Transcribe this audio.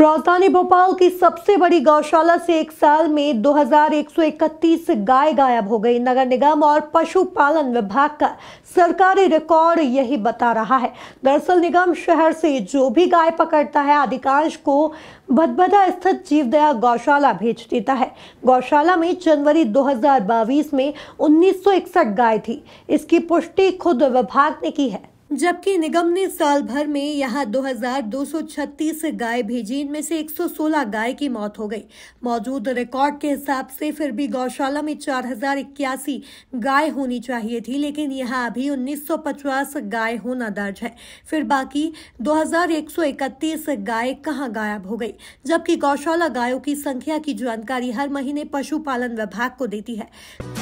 राजधानी भोपाल की सबसे बड़ी गौशाला से एक साल में 2131 गाय गायब हो गई नगर निगम और पशुपालन विभाग का सरकारी रिकॉर्ड यही बता रहा है दरअसल निगम शहर से जो भी गाय पकड़ता है अधिकांश को भदभदा स्थित जीवदया गौशाला भेज देता है गौशाला में जनवरी 2022 में 1961 गाय थी इसकी पुष्टि खुद विभाग ने की है जबकि निगम ने साल भर में यहां 2,236 गाय भेजी इनमें से 116 गाय की मौत हो गई मौजूद रिकॉर्ड के हिसाब से फिर भी गौशाला में चार गाय होनी चाहिए थी लेकिन यहां अभी 1950 गाय होना दर्ज है फिर बाकी 2,131 गाय कहां गायब हो गई जबकि गौशाला गायों की संख्या की जानकारी हर महीने पशुपालन विभाग को देती है